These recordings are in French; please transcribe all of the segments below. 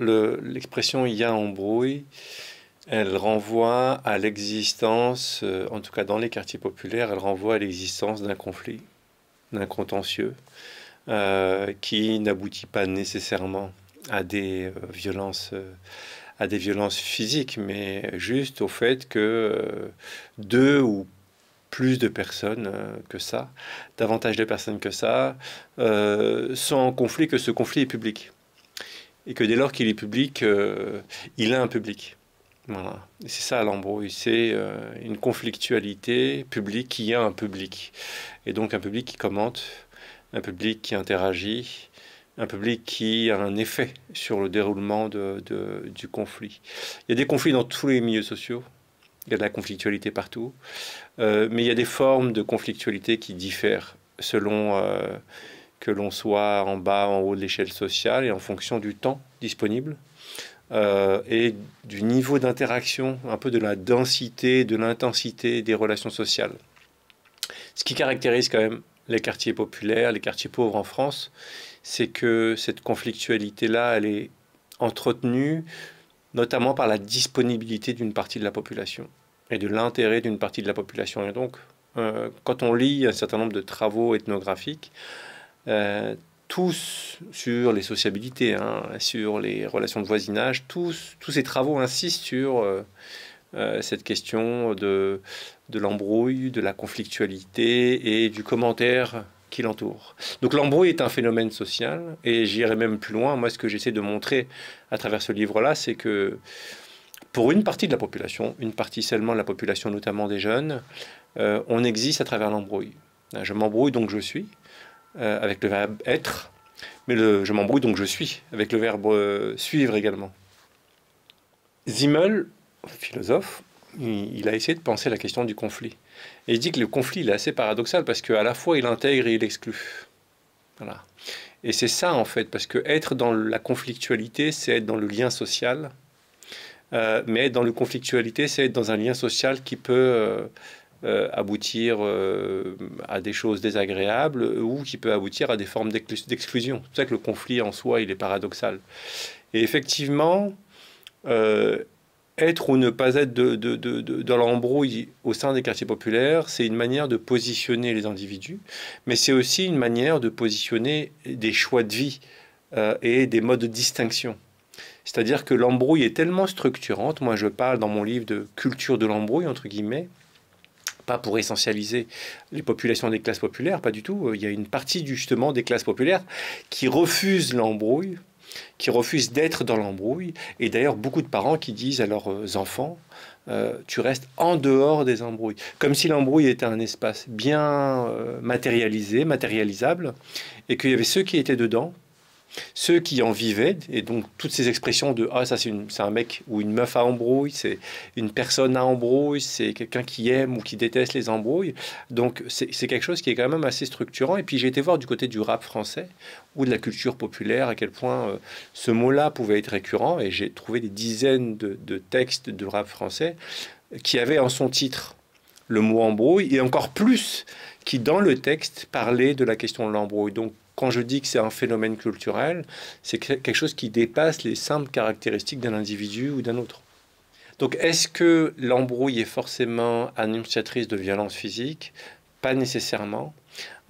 l'expression il y a embrouille, elle renvoie à l'existence, euh, en tout cas dans les quartiers populaires, elle renvoie à l'existence d'un conflit, d'un contentieux, euh, qui n'aboutit pas nécessairement à des euh, violences à des violences physiques, mais juste au fait que deux ou plus de personnes que ça, davantage de personnes que ça, sont en conflit que ce conflit est public et que dès lors qu'il est public, euh, il a un public. Voilà. C'est ça l'embrouille, c'est euh, une conflictualité publique qui a un public. Et donc un public qui commente, un public qui interagit, un public qui a un effet sur le déroulement de, du conflit. Il y a des conflits dans tous les milieux sociaux, il y a de la conflictualité partout, euh, mais il y a des formes de conflictualité qui diffèrent selon que l'on soit en bas, en haut de l'échelle sociale, et en fonction du temps disponible euh, et du niveau d'interaction, un peu de la densité, de l'intensité des relations sociales. Ce qui caractérise quand même les quartiers populaires, les quartiers pauvres en France, c'est que cette conflictualité-là, elle est entretenue notamment par la disponibilité d'une partie de la population et de l'intérêt d'une partie de la population. Et donc, euh, quand on lit un certain nombre de travaux ethnographiques, euh, tous sur les sociabilités, hein, sur les relations de voisinage, tous, tous ces travaux insistent sur euh, euh, cette question de, de l'embrouille, de la conflictualité et du commentaire qui l'entoure. Donc l'embrouille est un phénomène social, et j'irai même plus loin. Moi, ce que j'essaie de montrer à travers ce livre-là, c'est que pour une partie de la population, une partie seulement de la population, notamment des jeunes, on existe à travers l'embrouille. Je m'embrouille, donc je suis. Euh, avec le verbe être, mais le, je m'embrouille donc je suis, avec le verbe euh, suivre également. Zimmel, philosophe, il, a essayé de penser la question du conflit. Et il dit que le conflit, il est assez paradoxal parce qu'à la fois il intègre et il exclut. Voilà. Et c'est ça en fait, parce que être dans la conflictualité, c'est être dans le lien social. Euh, mais être dans la conflictualité, c'est être dans un lien social qui peut euh, aboutir euh, à des choses désagréables ou qui peut aboutir à des formes d'exclusion. C'est pour ça que le conflit en soi, il est paradoxal. Et effectivement, euh, être ou ne pas être de, de, dans l'embrouille au sein des quartiers populaires, c'est une manière de positionner les individus, mais c'est aussi une manière de positionner des choix de vie et des modes de distinction. C'est-à-dire que l'embrouille est tellement structurante, moi je parle dans mon livre de culture de l'embrouille, entre guillemets, pas pour essentialiser les populations des classes populaires, pas du tout. Il y a une partie justement des classes populaires qui refusent l'embrouille, qui refusent d'être dans l'embrouille. Et d'ailleurs, beaucoup de parents qui disent à leurs euh, enfants, euh, tu restes en dehors des embrouilles. Comme si l'embrouille était un espace bien euh, matérialisé, matérialisable, et qu'il y avait ceux qui étaient dedans ceux qui en vivaient, et donc toutes ces expressions de Ah, ça c'est un mec ou une meuf à embrouille, c'est une personne à embrouille, c'est quelqu'un qui aime ou qui déteste les embrouilles. Donc c'est quelque chose qui est quand même assez structurant. Et puis j'ai été voir du côté du rap français ou de la culture populaire à quel point euh, ce mot-là pouvait être récurrent. Et j'ai trouvé des dizaines de, textes de rap français qui avaient en son titre le mot embrouille et encore plus qui, dans le texte, parlaient de la question de l'embrouille. Donc, quand je dis que c'est un phénomène culturel, c'est quelque chose qui dépasse les simples caractéristiques d'un individu ou d'un autre. Donc est-ce que l'embrouille est forcément annonciatrice de violence physique Pas nécessairement.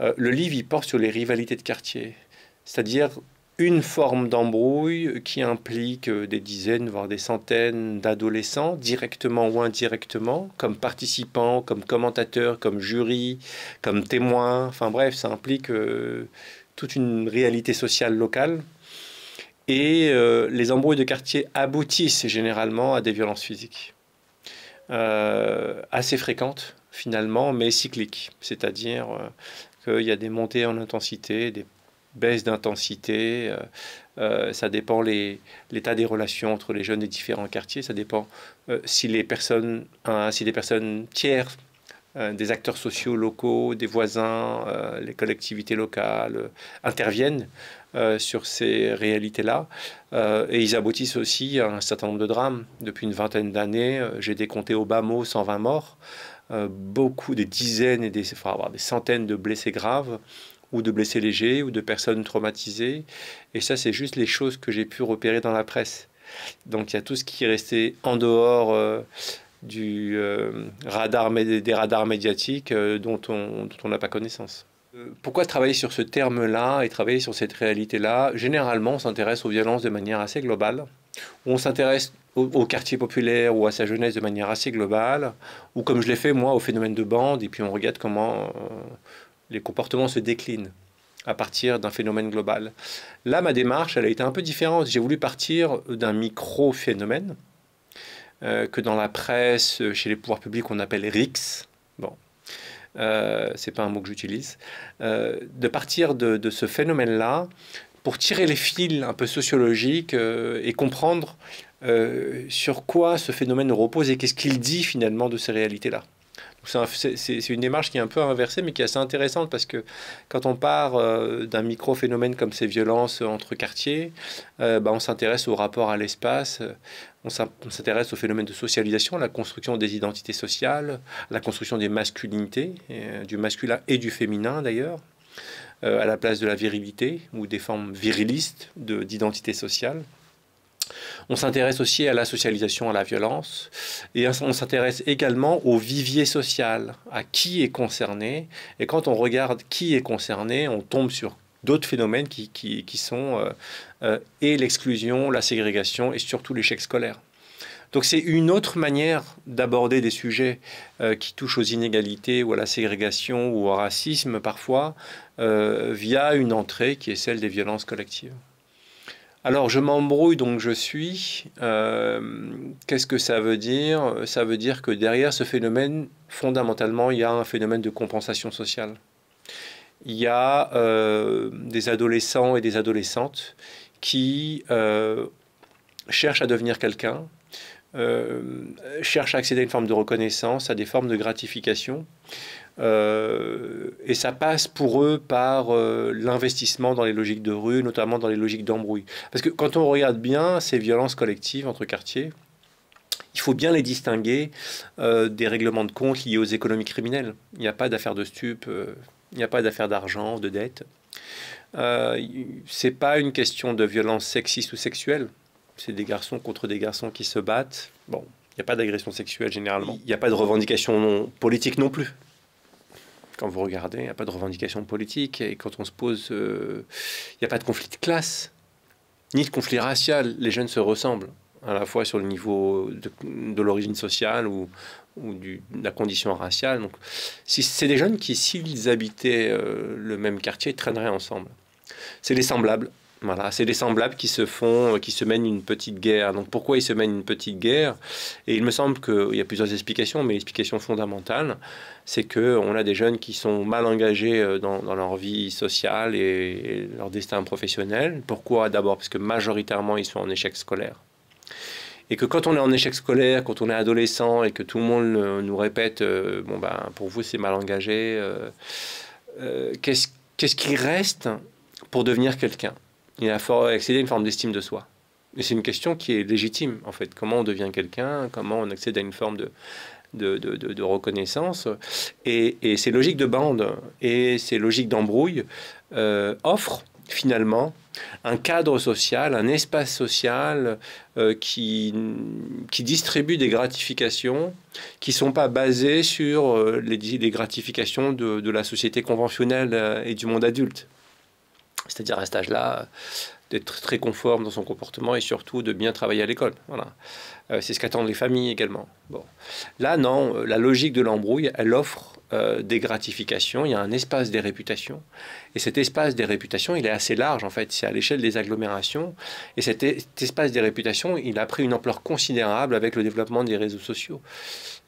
Euh, le livre, il porte sur les rivalités de quartier, c'est-à-dire une forme d'embrouille qui implique euh, des dizaines, voire des centaines d'adolescents, directement ou indirectement, comme participants, comme commentateurs, comme jury, comme témoins. Enfin bref, ça implique... Euh, toute une réalité sociale locale. Et euh, les embrouilles de quartier aboutissent généralement à des violences physiques, euh, assez fréquentes finalement, mais cycliques. C'est-à-dire euh, qu'il y a des montées en intensité, des baisses d'intensité. ça dépend l'état des relations entre les jeunes des différents quartiers. Ça dépend si les personnes, si des personnes tiers euh, des acteurs sociaux locaux, des voisins, euh, les collectivités locales euh, interviennent sur ces réalités-là. et ils aboutissent aussi à un certain nombre de drames. Depuis une vingtaine d'années, j'ai décompté au bas mot 120 morts, beaucoup, des dizaines et des, des centaines de blessés graves ou de blessés légers ou de personnes traumatisées. Et ça, c'est juste les choses que j'ai pu repérer dans la presse. Donc il y a tout ce qui est resté en dehors du, euh, radar, des radars médiatiques euh, dont on dont n'a pas connaissance. Euh, pourquoi travailler sur ce terme-là et travailler sur cette réalité-là Généralement, on s'intéresse aux violences de manière assez globale. On s'intéresse au, quartier populaire ou à sa jeunesse de manière assez globale, ou comme je l'ai fait moi, au phénomène de bande, et puis on regarde comment les comportements se déclinent à partir d'un phénomène global. Là, ma démarche, elle a été un peu différente. J'ai voulu partir d'un micro-phénomène, euh, que dans la presse, euh, chez les pouvoirs publics, on appelle Rix. Bon, euh, c'est pas un mot que j'utilise. de partir de, de ce phénomène-là pour tirer les fils un peu sociologiques et comprendre sur quoi ce phénomène repose et qu'est-ce qu'il dit finalement de ces réalités-là. C'est une démarche qui est un peu inversée, mais qui est assez intéressante parce que quand on part euh, d'un micro-phénomène comme ces violences entre quartiers, euh, bah, on s'intéresse au rapport à l'espace, euh, on s'intéresse au phénomène de socialisation, la construction des identités sociales, la construction des masculinités, du masculin et du féminin d'ailleurs. à la place de la virilité ou des formes virilistes d'identité sociale. On s'intéresse aussi à la socialisation, à la violence, et on s'intéresse également au vivier social, à qui est concerné. Et quand on regarde qui est concerné, on tombe sur d'autres phénomènes qui, sont euh, euh, et l'exclusion, la ségrégation et surtout l'échec scolaire. Donc c'est une autre manière d'aborder des sujets euh, qui touchent aux inégalités ou à la ségrégation ou au racisme parfois via une entrée qui est celle des violences collectives. Alors je m'embrouille donc je suis. Euh, qu'est-ce que ça veut dire Ça veut dire que derrière ce phénomène, fondamentalement, il y a un phénomène de compensation sociale. Il y a euh, des adolescents et des adolescentes qui euh, cherchent à devenir quelqu'un, cherchent à accéder à une forme de reconnaissance, à des formes de gratification. Euh, et ça passe pour eux par euh, l'investissement dans les logiques de rue, notamment dans les logiques d'embrouille. Parce que quand on regarde bien ces violences collectives entre quartiers, il faut bien les distinguer euh, des règlements de compte liés aux économies criminelles. Il n'y a pas d'affaires de stupe, il n'y a pas d'affaires d'argent, de dette. c'est pas une question de violence sexiste ou sexuelle. C'est des garçons contre des garçons qui se battent. Bon, il n'y a pas d'agression sexuelle généralement. Il n'y a pas de revendication politique non plus quand vous regardez, il n'y a pas de revendication politique, et quand on se pose, euh, il n'y a pas de conflit de classe, ni de conflit racial, les jeunes se ressemblent, à la fois sur le niveau de, l'origine sociale ou, ou du, de la condition raciale. Donc, si, c'est des jeunes qui, s'ils habitaient euh, le même quartier, traîneraient ensemble. C'est les semblables. Voilà, c'est des semblables qui se font, euh, qui se mènent une petite guerre. Donc pourquoi ils se mènent une petite guerre Et il me semble qu'il y a plusieurs explications, mais l'explication fondamentale, c'est qu'on a des jeunes qui sont mal engagés euh, dans, leur vie sociale et, leur destin professionnel. Pourquoi D'abord parce que majoritairement, ils sont en échec scolaire et que quand on est en échec scolaire, quand on est adolescent et que tout le monde euh, nous répète, bon ben pour vous c'est mal engagé, qu'est-ce, qu'est-ce qui reste pour devenir quelqu'un il a accédé à une forme d'estime de soi. Et c'est une question qui est légitime, en fait. Comment on devient quelqu'un Comment on accède à une forme de, reconnaissance Et, ces logiques de bande et ces logiques d'embrouille euh, offrent finalement un cadre social, un espace social euh, qui, distribue des gratifications qui ne sont pas basées sur euh, les, gratifications de la société conventionnelle et du monde adulte. C'est-à-dire à cet âge-là, d'être très conforme dans son comportement et surtout de bien travailler à l'école. Voilà. Euh, c'est ce qu'attendent les familles également. Bon. Là, non, euh, la logique de l'embrouille, elle offre euh, des gratifications, il y a un espace des réputations. Et cet espace des réputations, il est assez large en fait, c'est à l'échelle des agglomérations. Et cet, cet, espace des réputations, il a pris une ampleur considérable avec le développement des réseaux sociaux.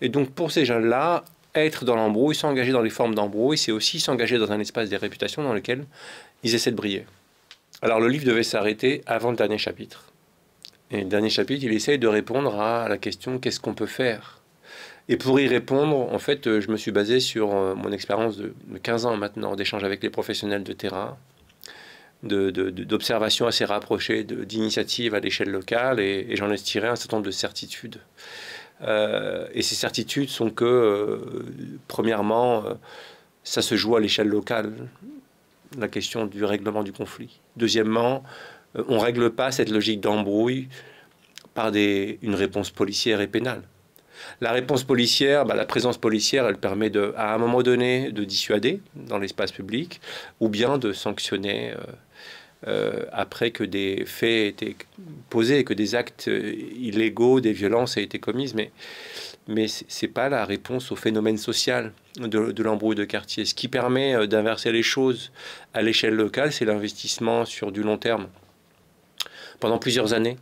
Et donc pour ces jeunes-là, être dans l'embrouille, s'engager dans les formes d'embrouille, c'est aussi s'engager dans un espace des réputations dans lequel ils essaient de briller. Alors le livre devait s'arrêter avant le dernier chapitre. Et le dernier chapitre, il essaye de répondre à la question qu'est-ce qu'on peut faire Et pour y répondre, en fait, je me suis basé sur euh, mon expérience de 15 ans maintenant d'échanges avec les professionnels de terrain, d'observations de, de, assez rapprochées, d'initiatives à l'échelle locale, et, j'en ai tiré un certain nombre de certitudes. Euh, et ces certitudes sont que, euh, premièrement, ça se joue à l'échelle locale la question du règlement du conflit. Deuxièmement, euh, on règle pas cette logique d'embrouille par des, une réponse policière et pénale. La réponse policière, bah, la présence policière, elle permet de, à un moment donné de dissuader dans l'espace public ou bien de sanctionner euh, euh, après que des faits étaient posés, que des actes illégaux, des violences aient été commises. Mais mais ce n'est pas la réponse au phénomène social de, l'embrouille de quartier. Ce qui permet euh, d'inverser les choses à l'échelle locale, c'est l'investissement sur du long terme, pendant plusieurs années,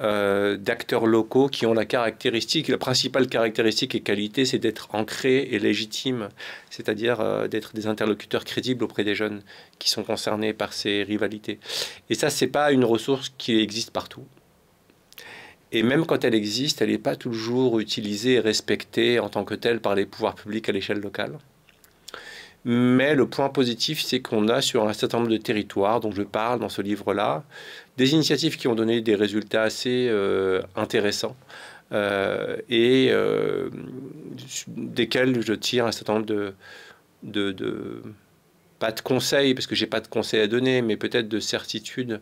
euh, d'acteurs locaux qui ont la caractéristique, la principale caractéristique et qualité, c'est d'être ancrés et légitimes, c'est-à-dire euh, d'être des interlocuteurs crédibles auprès des jeunes qui sont concernés par ces rivalités. Et ça, ce n'est pas une ressource qui existe partout. Et même quand elle existe, elle n'est pas toujours utilisée et respectée en tant que telle par les pouvoirs publics à l'échelle locale. Mais le point positif, c'est qu'on a sur un certain nombre de territoires, dont je parle dans ce livre-là, des initiatives qui ont donné des résultats assez euh, intéressants euh, et euh, desquelles je tire un certain nombre de, de, de pas de conseils, parce que j'ai pas de conseils à donner, mais peut-être de certitudes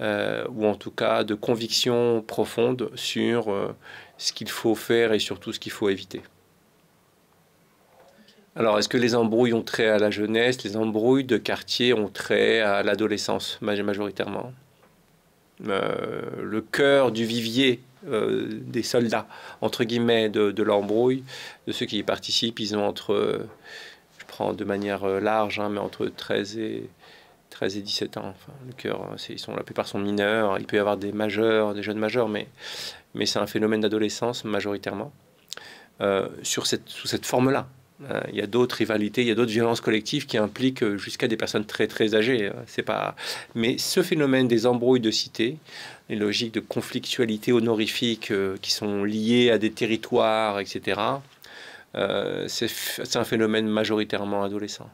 euh, ou en tout cas de convictions profondes sur euh, ce qu'il faut faire et surtout ce qu'il faut éviter. Alors, est-ce que les embrouilles ont trait à la jeunesse Les embrouilles de quartier ont trait à l'adolescence, majoritairement. Euh, le cœur du vivier des soldats, entre guillemets, de, l'embrouille, de ceux qui y participent, ils ont entre, je prends de manière large, hein, mais entre 13 et, 13 et 17 ans. Enfin, le cœur, euh, ils sont, la plupart sont mineurs, il peut y avoir des majeurs, des jeunes majeurs, mais, mais c'est un phénomène d'adolescence majoritairement, euh, sur cette, sous cette forme-là. Euh, il y a d'autres rivalités, il y a d'autres violences collectives qui impliquent jusqu'à des personnes très très âgées. C'est pas. Mais ce phénomène des embrouilles de cité, les logiques de conflictualité honorifique qui sont liées à des territoires, etc. c'est un phénomène majoritairement adolescent.